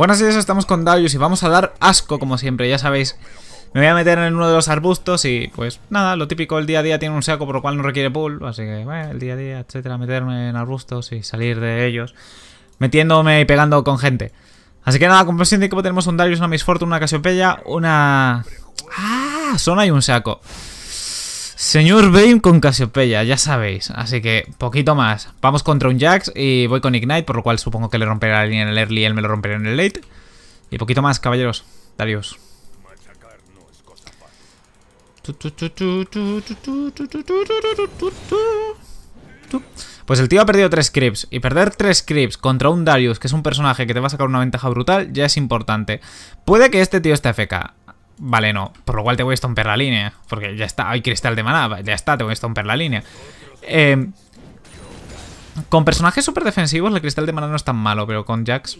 Buenas estamos con Darius y vamos a dar asco, como siempre, ya sabéis. Me voy a meter en uno de los arbustos y pues nada, lo típico, el día a día tiene un saco por lo cual no requiere pull, así que bueno, el día a día, etcétera, meterme en arbustos y salir de ellos, metiéndome y pegando con gente. Así que nada, como siempre tenemos un Darius, una Miss una Casiopeya, una... ¡Ah! Son y un saco. Señor Bane con Casiopeya, ya sabéis. Así que poquito más. Vamos contra un Jax y voy con Ignite, por lo cual supongo que le romperá en el early y él me lo romperá en el late. Y poquito más, caballeros. Darius. Pues el tío ha perdido 3 creeps y perder 3 creeps contra un Darius, que es un personaje que te va a sacar una ventaja brutal, ya es importante. Puede que este tío esté FK. Vale, no. Por lo cual te voy a estomper la línea. Porque ya está. Hay cristal de maná. Ya está, te voy a estomper la línea. Eh, con personajes súper defensivos, el cristal de maná no es tan malo. Pero con Jax.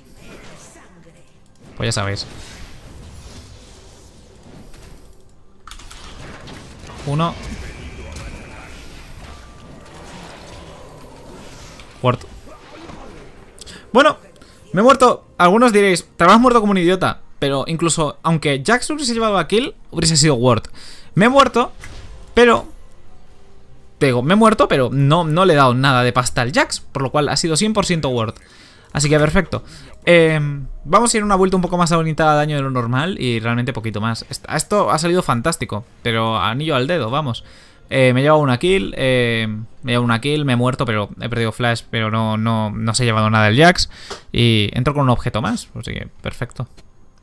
Pues ya sabéis. Uno. Muerto. Bueno, me he muerto. Algunos diréis, te habrás muerto como un idiota pero incluso aunque Jax hubiese llevado a kill, hubiese sido Ward. Me he muerto, pero... Te digo, me he muerto, pero no, no le he dado nada de pasta al Jax, por lo cual ha sido 100% Ward. Así que perfecto. Em, vamos a ir una vuelta un poco más bonita a daño de lo normal y realmente poquito más. Esto ha salido fantástico, pero anillo al dedo, vamos. Eh, me he llevado una kill, em, me he llevado una kill, me he muerto, pero he perdido flash, pero no, no, no se ha llevado nada el Jax. Y entro con un objeto más, así que perfecto.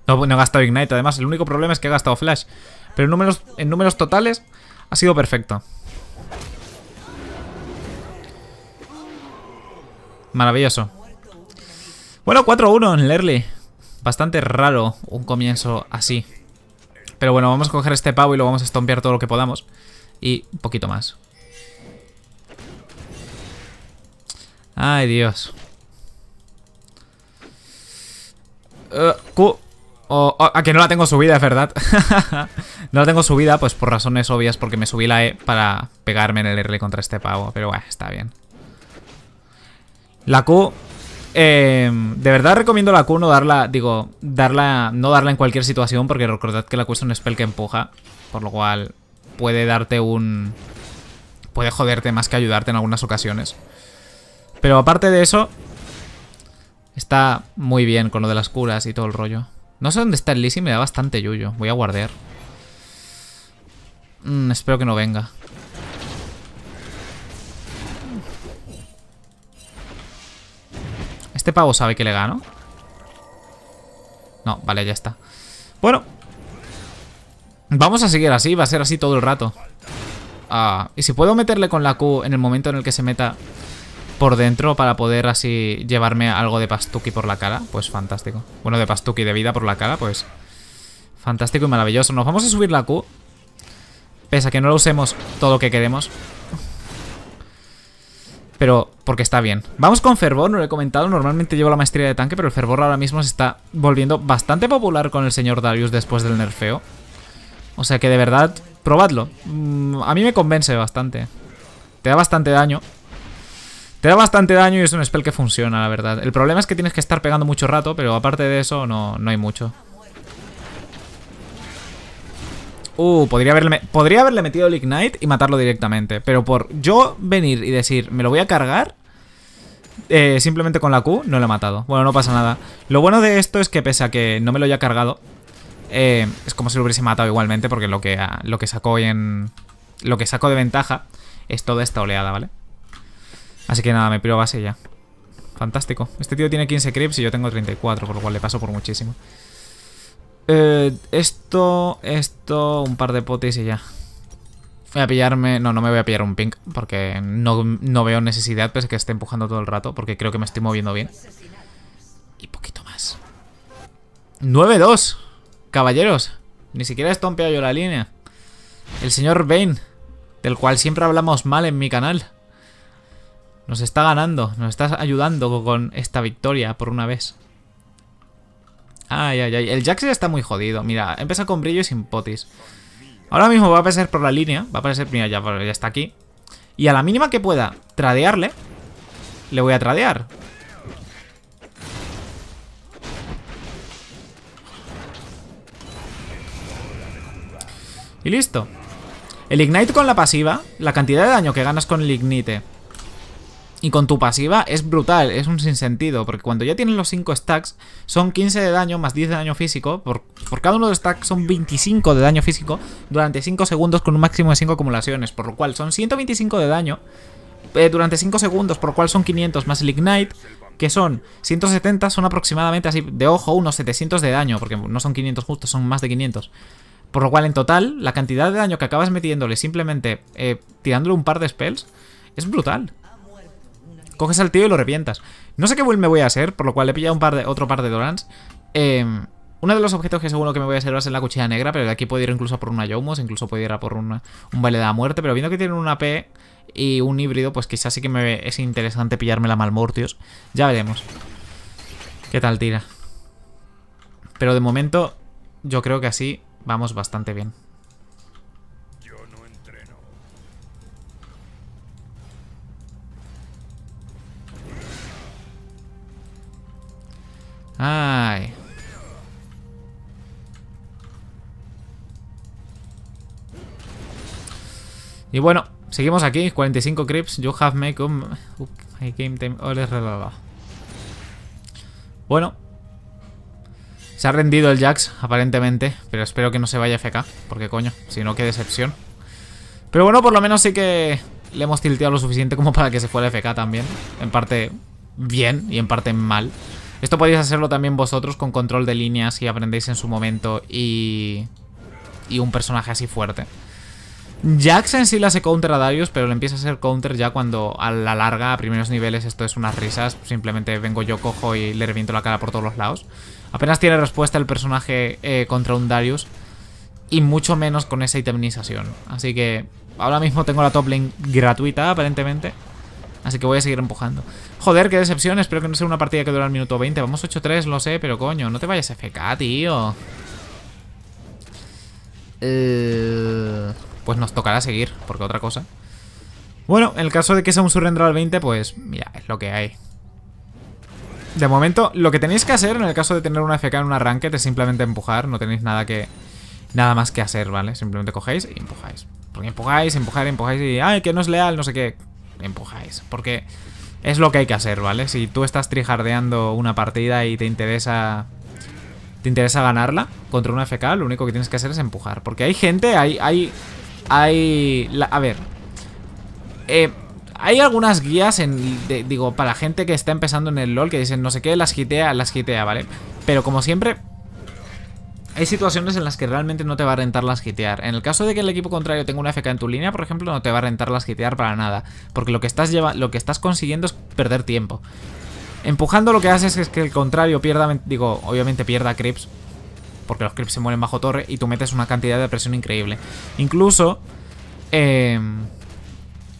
No, he gastado Ignite, además. El único problema es que he gastado Flash. Pero en números, totales ha sido perfecto. Maravilloso. Bueno, 4-1 en el Bastante raro un comienzo así. Pero bueno, vamos a coger este pavo y lo vamos a estompear todo lo que podamos. Y un poquito más. Ay, Dios. Eh, a que no la tengo subida, es verdad. no la tengo subida, pues por razones obvias, porque me subí la E para pegarme en el early contra este pavo. Pero bueno, está bien. La Q... Em, de verdad recomiendo la Q no darla, digo, darla, no darla en cualquier situación, porque recordad que la Q es un spell que empuja, por lo cual puede darte un... puede joderte más que ayudarte en algunas ocasiones. Pero aparte de eso, está muy bien con lo de las curas y todo el rollo. No sé dónde está el Lizzie, me da bastante yuyo. Voy a guardar. Mm, espero que no venga. Este pavo sabe que le gano. No, vale, ya está. Bueno. Vamos a seguir así, va a ser así todo el rato. Ah, y si puedo meterle con la Q en el momento en el que se meta por dentro para poder así llevarme algo de pastuki por la cara. Pues fantástico. Bueno, de pastuki de vida por la cara, pues fantástico y maravilloso. Nos vamos a subir la Q. Pese a que no lo usemos todo lo que queremos. Pero porque está bien. Vamos con Fervor, no lo he comentado. Normalmente llevo la maestría de tanque, pero el Fervor ahora mismo se está volviendo bastante popular con el señor Darius después del nerfeo. O sea que de verdad, probadlo. Mm, a mí me convence bastante. Te da bastante daño, te da bastante daño y es un spell que funciona, la verdad. El problema es que tienes que estar pegando mucho rato, pero aparte de eso no, hay mucho. Uh, podría haberle, podría haberle metido el Ignite y matarlo directamente. Pero por yo venir y decir, me lo voy a cargar, eh, simplemente con la Q no lo he matado. Bueno, no pasa nada. Lo bueno de esto es que pese a que no me lo haya cargado, eh, es como si lo hubiese matado igualmente porque lo que, lo que sacó en... Lo que saco de ventaja es toda esta oleada, ¿vale? Así que nada, me piro base ya. Fantástico. Este tío tiene 15 creeps y yo tengo 34, por lo cual le paso por muchísimo. Eh, esto, esto, un par de potes y ya. Voy a pillarme... No, no me voy a pillar un pink porque no, veo necesidad pese que esté empujando todo el rato porque creo que me estoy moviendo bien. Y poquito más. 9-2. Caballeros. Ni siquiera he estompeado yo la línea. El señor Bane, del cual siempre hablamos mal en mi canal. Nos está ganando, nos está ayudando con esta victoria por una vez. Ay, ay, ay. El Jax está muy jodido. Mira, empieza con brillo y sin potis. Ahora mismo va a aparecer por la línea. Va a aparecer, mira, ya, ya está aquí. Y a la mínima que pueda tradearle, le voy a tradear. Y listo. El Ignite con la pasiva, la cantidad de daño que ganas con el Ignite y con tu pasiva es brutal, es un sinsentido, porque cuando ya tienes los 5 stacks, son 15 de daño más 10 de daño físico, por, por, cada uno de los stacks son 25 de daño físico durante 5 segundos con un máximo de 5 acumulaciones, por lo cual son 125 de daño eh, durante 5 segundos, por lo cual son 500 más el Ignite, que son 170, son aproximadamente así, de ojo, unos 700 de daño, porque no son 500 justos, son más de 500. Por lo cual en total, la cantidad de daño que acabas metiéndole simplemente eh, tirándole un par de spells es brutal. Coges al tío y lo revientas. No sé qué build me voy a hacer, por lo cual le he pillado un par de, otro par de Dorans. Em, uno de los objetos que seguro que me voy a hacer va a ser la cuchilla negra, pero de aquí puedo ir incluso por una Yomos, incluso puedo ir a por una, un baile de la muerte, pero viendo que tienen una P y un híbrido, pues quizás sí que me es interesante pillarme la malmortios. Ya veremos. ¿Qué tal tira? Pero de momento, yo creo que así vamos bastante bien. Y bueno, seguimos aquí. 45 creeps. You have make um, game time Bueno. Se ha rendido el Jax, aparentemente. Pero espero que no se vaya FK. Porque coño, si no, qué decepción. Pero bueno, por lo menos sí que le hemos tilteado lo suficiente como para que se fuera FK también. En parte bien y en parte mal. Esto podéis hacerlo también vosotros con control de líneas y aprendéis en su momento y, y un personaje así fuerte. Jax en sí le hace counter a Darius, pero le empieza a hacer counter ya cuando a la larga, a primeros niveles, esto es unas risas. Simplemente vengo yo, cojo y le reviento la cara por todos los lados. Apenas tiene respuesta el personaje eh, contra un Darius. Y mucho menos con esa itemización. Así que ahora mismo tengo la top lane gratuita, aparentemente. Así que voy a seguir empujando. Joder, qué decepción. Espero que no sea una partida que dure al minuto 20. Vamos 8-3, lo sé, pero coño, no te vayas a FK, tío. Eh, pues nos tocará seguir, porque otra cosa. Bueno, en el caso de que sea un surrender al 20, pues mira, es lo que hay. De momento, lo que tenéis que hacer en el caso de tener una FK en un arranque es simplemente empujar. No tenéis nada que nada más que hacer, ¿vale? Simplemente cogéis y empujáis. Porque empujáis, empujáis, empujáis y... ¡Ay, que no es leal! No sé qué empujáis Porque es lo que hay que hacer, ¿vale? Si tú estás trijardeando una partida y te interesa... Te interesa ganarla contra una FK, lo único que tienes que hacer es empujar. Porque hay gente, hay... Hay... hay a ver... Eh, hay algunas guías en, digo, para gente que está empezando en el LoL que dicen no sé qué, las quitea, las gitea, ¿vale? Pero como siempre, hay situaciones en las que realmente no te va a rentar las gitear. En el caso de que el equipo contrario tenga una FK en tu línea, por ejemplo, no te va a rentar las gitear para nada. Porque lo que estás, lo que estás consiguiendo es perder tiempo. Empujando lo que haces es que el contrario pierda, digo, obviamente pierda creeps, porque los creeps se mueren bajo torre y tú metes una cantidad de presión increíble. Incluso, em,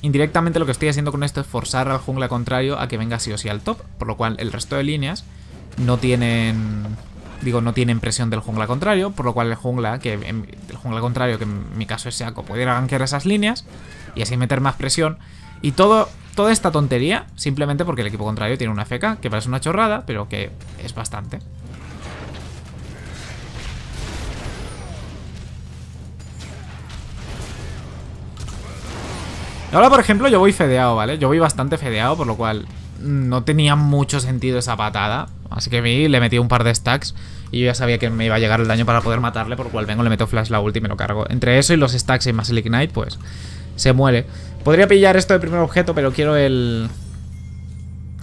indirectamente lo que estoy haciendo con esto es forzar al jungla contrario a que venga sí o sí al top, por lo cual el resto de líneas no tienen digo, no tienen presión del jungla contrario, por lo cual el jungla, que em, el jungla contrario, que en mi caso es Seaco, pudiera ganquear esas líneas y así meter más presión. Y todo, toda esta tontería, simplemente porque el equipo contrario tiene una feca, que parece una chorrada, pero que es bastante. Ahora, por ejemplo, yo voy fedeado, ¿vale? Yo voy bastante fedeado, por lo cual no tenía mucho sentido esa patada. Así que mí le metí un par de stacks y yo ya sabía que me iba a llegar el daño para poder matarle, por cual vengo, le meto flash la ulti y lo cargo. Entre eso y los stacks y más el ignite, pues se muere. Podría pillar esto de primer objeto, pero quiero el...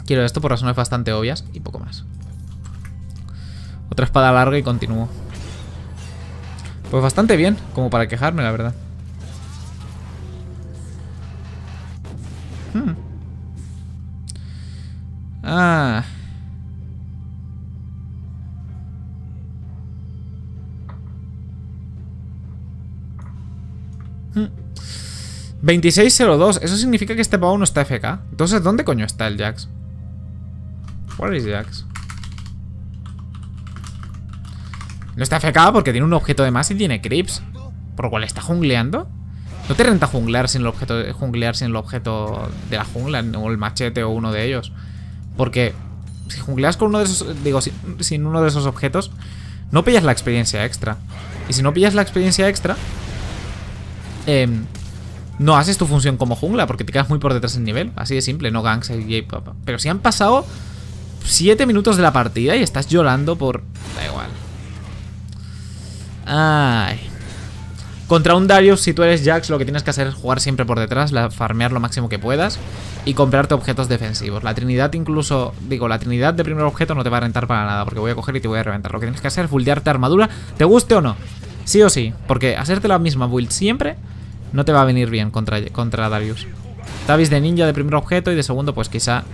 Quiero esto por razones bastante obvias y poco más. Otra espada larga y continúo. Pues bastante bien, como para quejarme, la verdad. Hmm. Ah... 2602. Eso significa que este pavo no está FK. Entonces, ¿dónde coño está el Jax? Where is Jax? No está FK porque tiene un objeto de más y tiene creeps. Por lo cual está jungleando. No te renta junglear sin el objeto, junglear sin el objeto de la jungla, o el machete o uno de ellos. Porque si jungleas con uno de esos, digo, sin, sin uno de esos objetos, no pillas la experiencia extra. Y si no pillas la experiencia extra, eh, no haces tu función como jungla porque te quedas muy por detrás en nivel. Así de simple, no ganks Pero si han pasado 7 minutos de la partida y estás llorando por... Da igual. Ay. Contra un Darius, si tú eres Jax, lo que tienes que hacer es jugar siempre por detrás, la, farmear lo máximo que puedas y comprarte objetos defensivos. La Trinidad incluso, digo, la Trinidad de primer objeto no te va a rentar para nada porque voy a coger y te voy a reventar. Lo que tienes que hacer es armadura, te guste o no. Sí o sí, porque hacerte la misma build siempre no te va a venir bien contra, contra Darius. Tavis de ninja de primer objeto y de segundo pues quizá,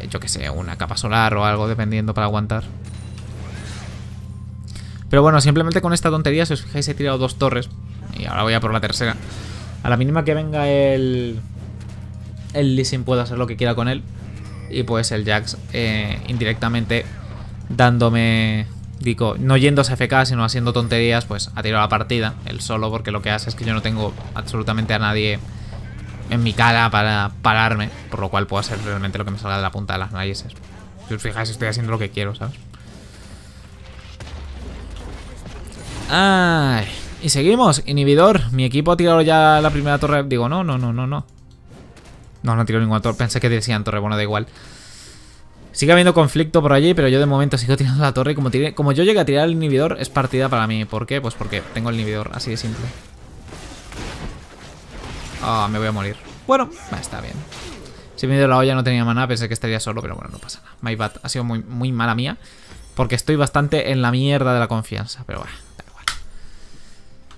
eh, yo que sé, una capa solar o algo dependiendo para aguantar. Pero bueno, simplemente con esta tontería, si os fijáis, he tirado dos torres. Y ahora voy a por la tercera. A la mínima que venga el... El Lissin pueda hacer lo que quiera con él. Y pues el Jax eh, indirectamente dándome digo, no yendo a FK, sino haciendo tonterías, pues ha tirado la partida, él solo, porque lo que hace es que yo no tengo absolutamente a nadie en mi cara para pararme, por lo cual puedo hacer realmente lo que me salga de la punta de las narices. Si os fijáis, estoy haciendo lo que quiero, ¿sabes? Ay, y seguimos, inhibidor. Mi equipo ha tirado ya la primera torre. Digo, no, no, no, no, no. No, no tirado ninguna torre. Pensé que decían torre, bueno, da igual. Sigue habiendo conflicto por allí, pero yo de momento sigo tirando la torre. Como, como yo llegué a tirar el inhibidor, es partida para mí. ¿Por qué? Pues porque tengo el inhibidor, así de simple. Ah, me voy a morir. Bueno, está bien. Si me dio la olla no tenía maná, pensé que estaría solo, pero bueno, no pasa nada. My bad, ha sido muy, muy mala mía. Porque estoy bastante en la mierda de la confianza, pero bueno.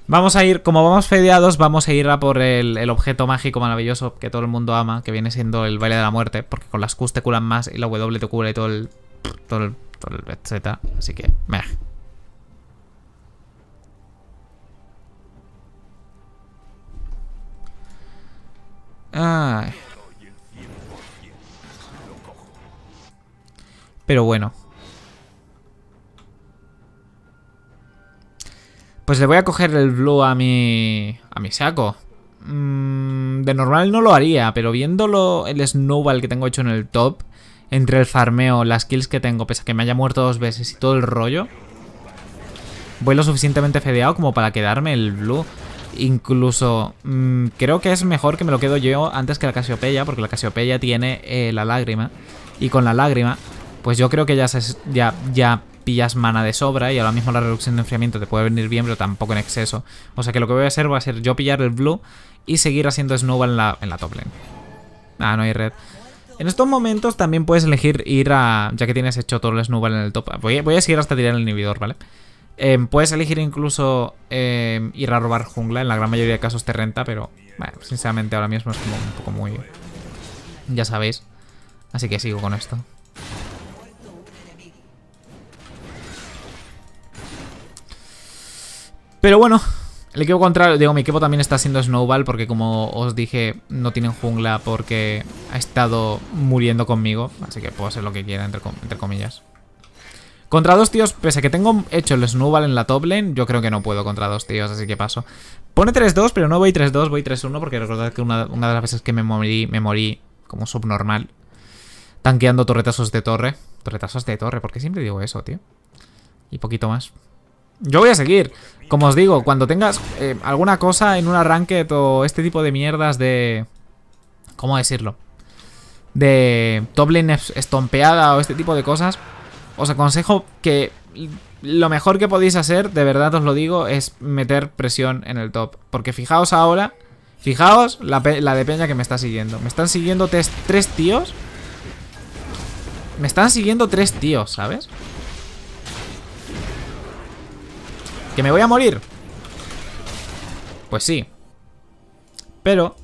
Vamos a ir, como vamos fedeados, vamos a ir a por el, objeto mágico maravilloso que todo el mundo ama, que viene siendo el baile de la muerte, porque con las Qs te más y la W te cura y todo el. todo el. todo el Así que. Meh. Pero bueno. Pues le voy a coger el blue a mi, a mi saco. Mm, de normal no lo haría, pero viéndolo el snowball que tengo hecho en el top, entre el farmeo, las kills que tengo, pese a que me haya muerto dos veces y todo el rollo, voy lo suficientemente fedeado como para quedarme el blue. Incluso mm, creo que es mejor que me lo quedo yo antes que la Casiopeya, porque la Casiopeya tiene eh, la lágrima. Y con la lágrima, pues yo creo que ya, se, ya, ya pillas mana de sobra y ahora mismo la reducción de enfriamiento te puede venir bien, pero tampoco en exceso. O sea que lo que voy a hacer va a ser yo pillar el blue y seguir haciendo snowball en la, en la top lane. Ah, no hay red. En estos momentos también puedes elegir ir a... Ya que tienes hecho todo el snowball en el top... Voy voy a seguir hasta tirar el inhibidor, ¿vale? Eh, puedes elegir incluso eh, ir a robar jungla. En la gran mayoría de casos te renta, pero... Bueno, sinceramente ahora mismo es como un poco muy... Ya sabéis. Así que sigo con esto. Pero bueno, el equipo contrario, digo, mi equipo también está haciendo Snowball porque como os dije, no tienen jungla porque ha estado muriendo conmigo. Así que puedo hacer lo que quiera, entre, comillas. Contra dos tíos, pese a que tengo hecho el Snowball en la top lane, yo creo que no puedo contra dos tíos, así que paso. Pone 3-2, pero no voy 3-2, voy 3-1 porque recordad que una, de las veces que me morí, me morí como subnormal. Tanqueando torretazos de torre. Torretazos de torre, porque siempre digo eso, tío? Y poquito más. Yo voy a seguir. Como os digo, cuando tengas eh, alguna cosa en un arranque o este tipo de mierdas de... ¿Cómo decirlo? De top lane estompeada o este tipo de cosas, os aconsejo que lo mejor que podéis hacer, de verdad os lo digo, es meter presión en el top. Porque fijaos ahora, fijaos la, de peña que me está siguiendo. Me están siguiendo tres, tres tíos. Me están siguiendo tres tíos, ¿sabes? ¿Que me voy a morir? Pues sí. Pero...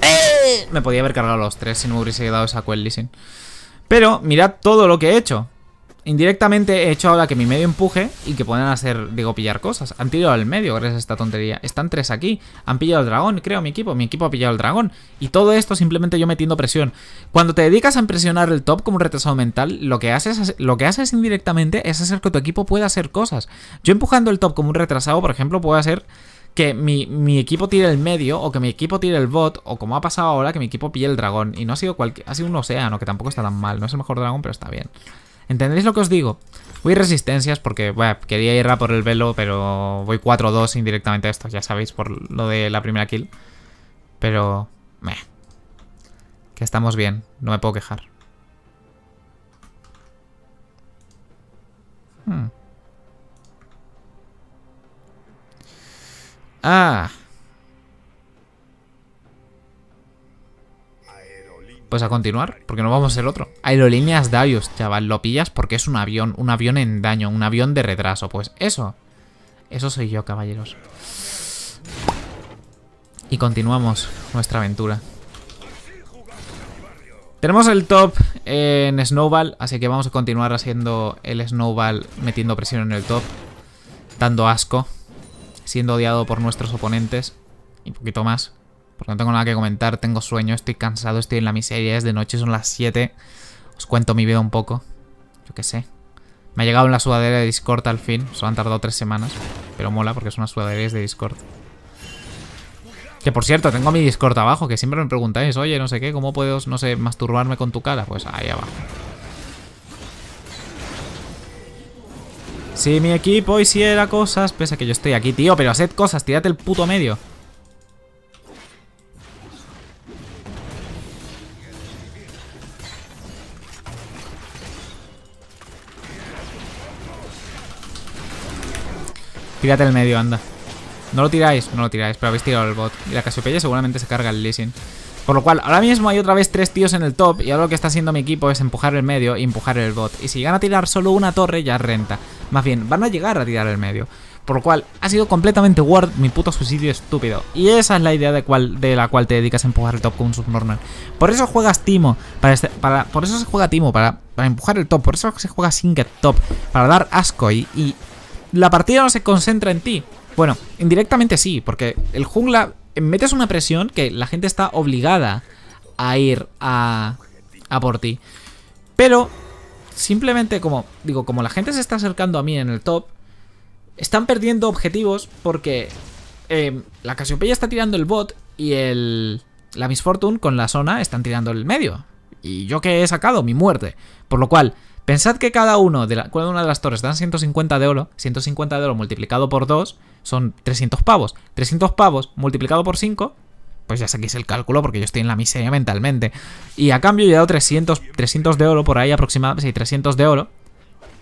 ¡Eh! Me podía haber cargado los tres si no hubiese dado esa quest Pero mirad todo lo que he hecho. Indirectamente he hecho ahora que mi medio empuje y que puedan hacer, digo, pillar cosas. Han tirado al medio gracias a esta tontería. Están tres aquí. Han pillado el dragón, creo, mi equipo. Mi equipo ha pillado el dragón. Y todo esto simplemente yo metiendo presión. Cuando te dedicas a impresionar el top como un retrasado mental, lo que haces, lo que haces indirectamente es hacer que tu equipo pueda hacer cosas. Yo empujando el top como un retrasado, por ejemplo, puedo hacer que mi, mi, equipo tire el medio o que mi equipo tire el bot o como ha pasado ahora que mi equipo pille el dragón y no ha sido cualquier ha sido un océano que tampoco está tan mal no es el mejor dragón pero está bien ¿Entendéis lo que os digo? Voy resistencias porque bueno, quería ir por el velo, pero voy 4-2 indirectamente a esto, ya sabéis, por lo de la primera kill. Pero... Meh. Que estamos bien, no me puedo quejar. Hmm. Ah... Pues a continuar, porque no vamos a ser otro. Aerolíneas Darius, chaval, lo pillas porque es un avión, un avión en daño, un avión de retraso. Pues eso, eso soy yo, caballeros. Y continuamos nuestra aventura. Tenemos el top en Snowball, así que vamos a continuar haciendo el Snowball metiendo presión en el top, dando asco, siendo odiado por nuestros oponentes y un poquito más. Porque no tengo nada que comentar, tengo sueño, estoy cansado, estoy en la miseria, es de noche, son las 7. Os cuento mi vida un poco. Yo qué sé. Me ha llegado una sudadera de Discord al fin. Solo han tardado tres semanas. Pero mola porque es una sudadera de Discord. Que por cierto, tengo mi Discord abajo. Que siempre me preguntáis, oye, no sé qué, ¿cómo puedo, no sé, masturbarme con tu cara? Pues ahí abajo. Si mi equipo hiciera cosas, pese a que yo estoy aquí, tío, pero haced cosas, tírate el puto medio. Tírate el medio, anda. No lo tiráis, no lo tiráis, pero habéis tirado el bot. Y la Casiopeya seguramente se carga el leasing. Por lo cual, ahora mismo hay otra vez tres tíos en el top y ahora lo que está haciendo mi equipo es empujar el medio y empujar el bot. Y si llegan a tirar solo una torre, ya renta. Más bien, van a llegar a tirar el medio. Por lo cual, ha sido completamente ward mi puto suicidio estúpido. Y esa es la idea de, de la cual te dedicas a empujar el top con un subnormal. Por eso juegas Timo, para, este, por eso se juega Timo, para, empujar el top. Por eso se juega Sinket top, para dar asco y la partida no se concentra en ti. Bueno, indirectamente sí, porque el jungla eh, metes una presión que la gente está obligada a ir a, a por ti. Pero simplemente como digo, como la gente se está acercando a mí en el top, están perdiendo objetivos porque em, la Casiopeya está tirando el bot y el la Fortune con la zona están tirando el medio. Y yo que he sacado mi muerte, por lo cual Pensad que cada, uno de una de las torres dan 150 de oro, 150 de oro multiplicado por 2 son 300 pavos. 300 pavos multiplicado por 5, pues ya saquéis el cálculo porque yo estoy en la miseria mentalmente. Y a cambio yo he dado 300, 300 de oro por ahí aproximadamente, 300 de oro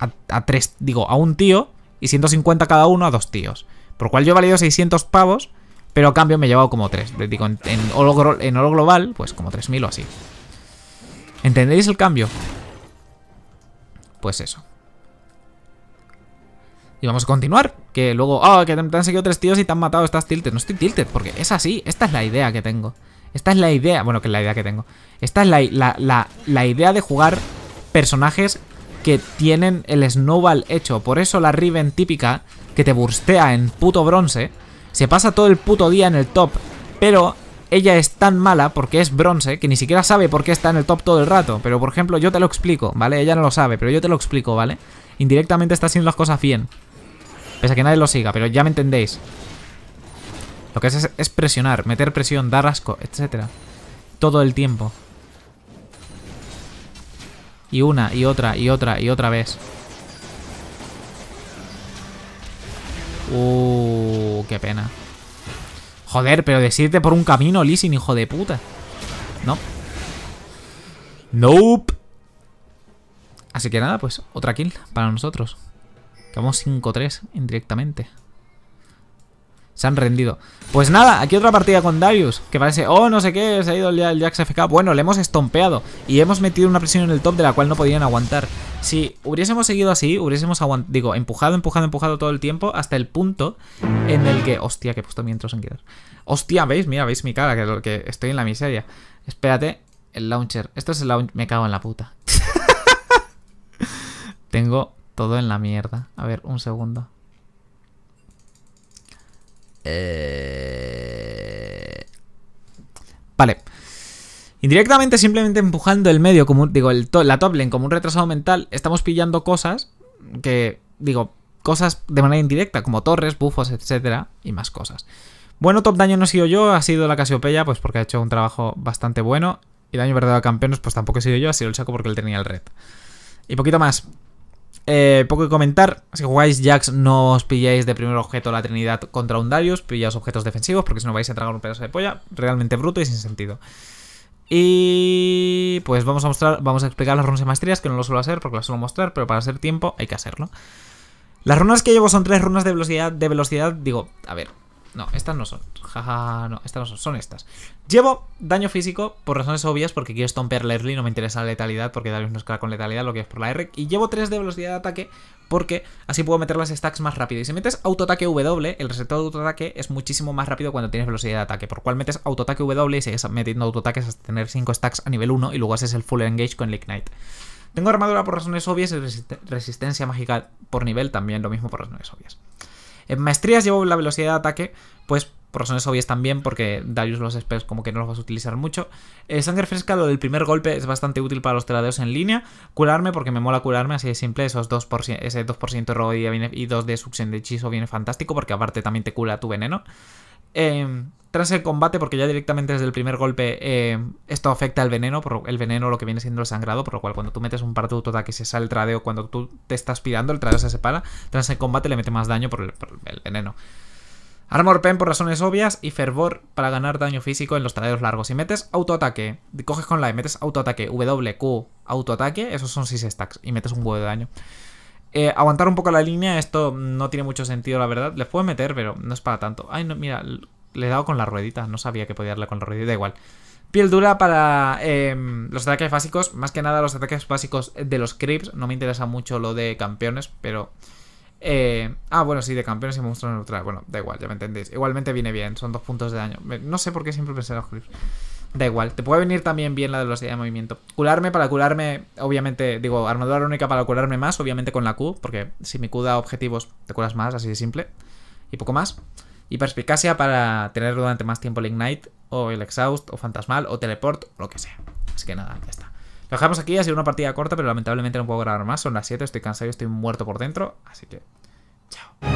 a, tres, digo, a un tío y 150 cada uno a dos tíos. Por lo cual yo he valido 600 pavos, pero a cambio me he llevado como 3. Digo, en, oro, en oro global, pues como 3.000 o así. ¿Entendéis el cambio? Pues eso. Y vamos a continuar. Que luego, oh, que te, han seguido tres tíos y te han matado, estás tilted. No estoy tilted, porque es así. Esta es la idea que tengo. Esta es la idea, bueno, que es la idea que tengo. Esta es la, la idea de jugar personajes que tienen el snowball hecho. Por eso la Riven típica, que te burstea en puto bronce, se pasa todo el puto día en el top. Pero ella es tan mala porque es bronce que ni siquiera sabe por qué está en el top todo el rato. Pero por ejemplo, yo te lo explico, ¿vale? Ella no lo sabe, pero yo te lo explico, ¿vale? Indirectamente está haciendo las cosas bien. Pese a que nadie lo siga, pero ya me entendéis. Lo que es, es presionar, meter presión, dar asco, etcétera. Todo el tiempo. Y una, y otra, y otra, y otra vez. Uh, qué pena. Joder, pero decirte por un camino, Lisin, hijo de puta. No. Nope. Así que nada, pues otra kill para nosotros. Vamos 5-3 indirectamente. Se han rendido. Pues nada, aquí otra partida con Darius. Que parece, oh, no sé qué, se ha ido el Jax FK. Bueno, le hemos estompeado. Y hemos metido una presión en el top de la cual no podían aguantar. Si hubiésemos seguido así, hubiésemos aguantado. Digo, empujado, empujado, empujado todo el tiempo. Hasta el punto en el que. Hostia, que he puesto mi intro sin quedar. Hostia, ¿veis? Mira, ¿veis mi cara? Que, que estoy en la miseria. Espérate, el launcher. Esto es el launcher. Me cago en la puta. Tengo todo en la mierda. A ver, un segundo. Eh, vale. Indirectamente, simplemente empujando el medio, como digo, la top lane como un retrasado mental, estamos pillando cosas que, digo, cosas de manera indirecta, como torres, bufos, etcétera, y más cosas. Bueno, top daño no he sido yo, ha sido la Casiopeya, pues porque ha hecho un trabajo bastante bueno. Y daño verdadero a campeones, pues tampoco he sido yo, ha sido el saco porque él tenía el red. Y poquito más. Eh, poco que comentar. Si jugáis Jax, no os pilláis de primer objeto la Trinidad contra un Darius. Pillaos objetos defensivos porque si no vais a tragar un pedazo de polla. Realmente bruto y sin sentido. Y pues vamos a mostrar, vamos a explicar las runas de maestría, que no lo suelo hacer porque las suelo mostrar, pero para hacer tiempo hay que hacerlo. Las runas que llevo son tres runas de velocidad, de velocidad, digo, a ver, no, estas no son. Jaja, no, estas no son. Son estas. Llevo daño físico por razones obvias, porque quiero estompear la early, no me interesa la letalidad, porque Darius no escala con letalidad, lo que es por la R. Y llevo 3 de velocidad de ataque, porque así puedo meter las stacks más rápido. Y si metes autoataque W, el receptor de autoataque es muchísimo más rápido cuando tienes velocidad de ataque, por cual metes autoataque W y sigues metiendo autoataques hasta tener 5 stacks a nivel 1 y luego haces el full engage con el Ignite. Tengo armadura por razones obvias y resistencia mágica por nivel también, lo mismo por razones obvias. En maestrías llevo la velocidad de ataque, pues por razones obvias también, porque Darius los spells como que no los vas a utilizar mucho. El eh, sangre fresca, lo del primer golpe es bastante útil para los teladeos en línea. Curarme, porque me mola curarme, así de simple. Esos ese 2% de robo y 2 de succión de hechizo viene fantástico, porque aparte también te cura tu veneno. Eh, em, tras el combate, porque ya directamente desde el primer golpe em, esto afecta al veneno, por el veneno lo que viene siendo el sangrado, por lo cual cuando tú metes un par de y se sale el tradeo, cuando tú te estás pirando el tradeo se separa, tras el combate le mete más daño por el, veneno. Armor Pen por razones obvias y Fervor para ganar daño físico en los tradeos largos. Si metes autoataque, coges con la y e, metes autoataque, W, Q, autoataque, esos son 6 stacks y metes un huevo de daño. Eh, aguantar un poco la línea, esto no tiene mucho sentido, la verdad. Les puedo meter, pero no es para tanto. Ay, no, mira, le he dado con la ruedita. No sabía que podía darle con la ruedita, da igual. Piel dura para em, los ataques básicos. Más que nada los ataques básicos de los creeps. No me interesa mucho lo de campeones, pero... Eh, ah, bueno, sí, de campeones y monstruos neutrales. Bueno, da igual, ya me entendéis. Igualmente viene bien, son dos puntos de daño. No sé por qué siempre pensé los creeps. Da igual, te puede venir también bien la velocidad de movimiento. Cularme para curarme, obviamente, digo, armadura única para curarme más, obviamente con la Q, porque si mi Q da objetivos, te curas más, así de simple. Y poco más. Y perspicacia para tener durante más tiempo el Ignite, o el Exhaust, o Fantasmal, o Teleport, o lo que sea. Así que nada, ya está. Lo dejamos aquí, ha sido una partida corta, pero lamentablemente no puedo grabar más. Son las 7, estoy cansado y estoy muerto por dentro, así que... Chao.